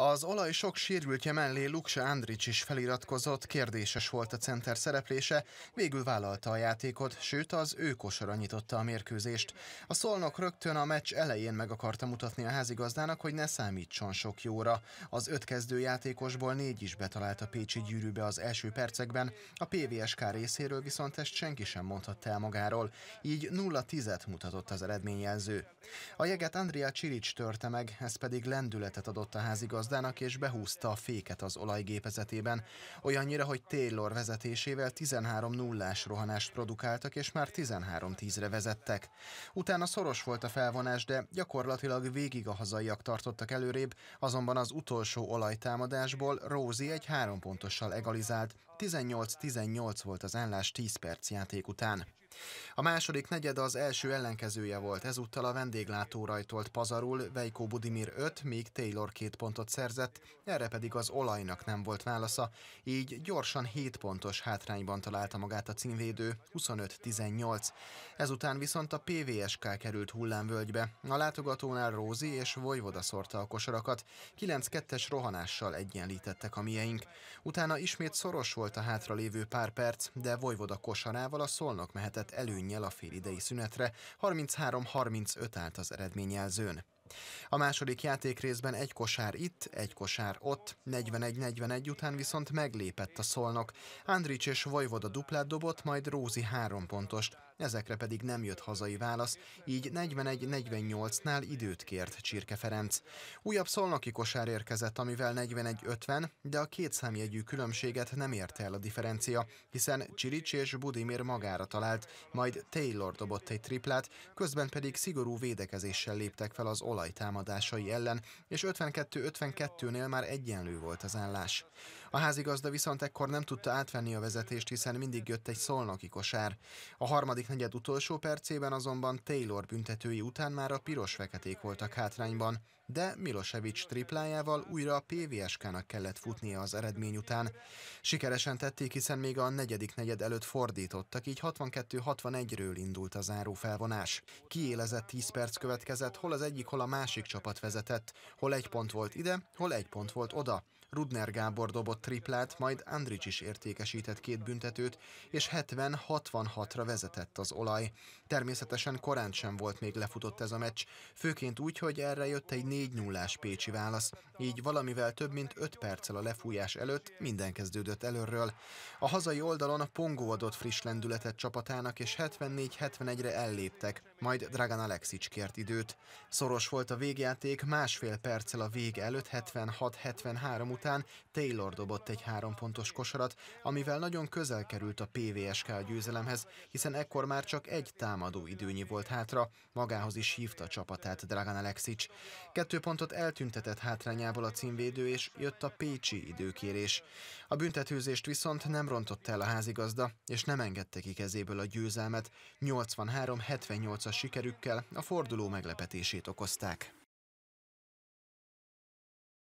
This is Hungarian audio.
Az olaj sok sérültje mellé Luksa Andrics is feliratkozott, kérdéses volt a center szereplése, végül vállalta a játékot, sőt az ő kosara nyitotta a mérkőzést. A Szolnok rögtön a meccs elején meg akarta mutatni a házigazdának, hogy ne számítson sok jóra. Az öt kezdő játékosból négy is betalált a Pécsi gyűrűbe az első percekben, a PVSK részéről viszont ezt senki sem mondhatta el magáról, így 0-10-et mutatott az eredményjelző. A jeget Andrea Csirics törte meg, ez pedig lendületet adott a házigazdának, gazdának és behúzta a féket az olajgépezetében, olyannyira, hogy Taylor vezetésével 13 nullás rohanást produkáltak, és már 13 re vezettek. Utána szoros volt a felvonás, de gyakorlatilag végig a hazaiak tartottak előrébb, azonban az utolsó olajtámadásból Rózi egy három pontossal egalizált, 18-18 volt az állás 10 perc játék után. A második negyed az első ellenkezője volt, ezúttal a vendéglátó rajtolt pazarul, Veiko, Budimir 5, míg Taylor két pontot szerzett, erre pedig az olajnak nem volt válasza, így gyorsan 7 pontos hátrányban találta magát a címvédő, 25-18. Ezután viszont a PVSK került hullámvölgybe. A látogatónál Rózi és Vojvoda szorta a kosarakat, 9-2-es rohanással egyenlítettek a mieink. Utána ismét szoros volt a hátralévő pár perc, de Vojvoda kosarával a szolnok mehetett vált előnyel a félidei szünetre, 33-35 állt az eredményjelzőn. A második játék részben egy kosár itt, egy kosár ott, 41-41 után viszont meglépett a szolnok. Andrics és Vojvoda duplát dobott, majd Rózi három pontost ezekre pedig nem jött hazai válasz, így 41-48-nál időt kért Csirke Ferenc. Újabb szolnoki kosár érkezett, amivel 41-50, de a két számjegyű különbséget nem érte el a differencia, hiszen Csirics és Budimir magára talált, majd Taylor dobott egy triplát, közben pedig szigorú védekezéssel léptek fel az olaj támadásai ellen, és 52-52-nél már egyenlő volt az állás. A házigazda viszont ekkor nem tudta átvenni a vezetést, hiszen mindig jött egy szolnoki kosár. A harmadik negyed utolsó percében azonban Taylor büntetői után már a piros-feketék voltak hátrányban, de Milosevic triplájával újra a PVSK-nak kellett futnia az eredmény után. Sikeresen tették, hiszen még a negyedik negyed előtt fordítottak, így 62-61-ről indult a záró felvonás. Kiélezett 10 perc következett, hol az egyik, hol a másik csapat vezetett, hol egy pont volt ide, hol egy pont volt oda. Rudner Gábor dobott triplát, majd Andrics is értékesített két büntetőt, és 70-66-ra vezetett az olaj. Természetesen korán sem volt még lefutott ez a meccs, főként úgy, hogy erre jött egy 4 0 pécsi válasz, így valamivel több mint 5 perccel a lefújás előtt minden kezdődött előről. A hazai oldalon a Pongó adott friss lendületet csapatának, és 74-71-re elléptek, majd Dragan Alexic kért időt. Szoros volt a végjáték, másfél perccel a vég előtt 76-73 után Taylor dobott egy hárompontos kosarat, amivel nagyon közel került a PVSK győzelemhez, hiszen ekkor már csak egy támadó időnyi volt hátra, magához is hívta a csapatát Dragan Alexic. Kettő pontot eltüntetett hátrányából a címvédő, és jött a pécsi időkérés. A büntetőzést viszont nem rontott el a házigazda, és nem engedte ki kezéből a győzelmet. 83-78-as sikerükkel a forduló meglepetését okozták.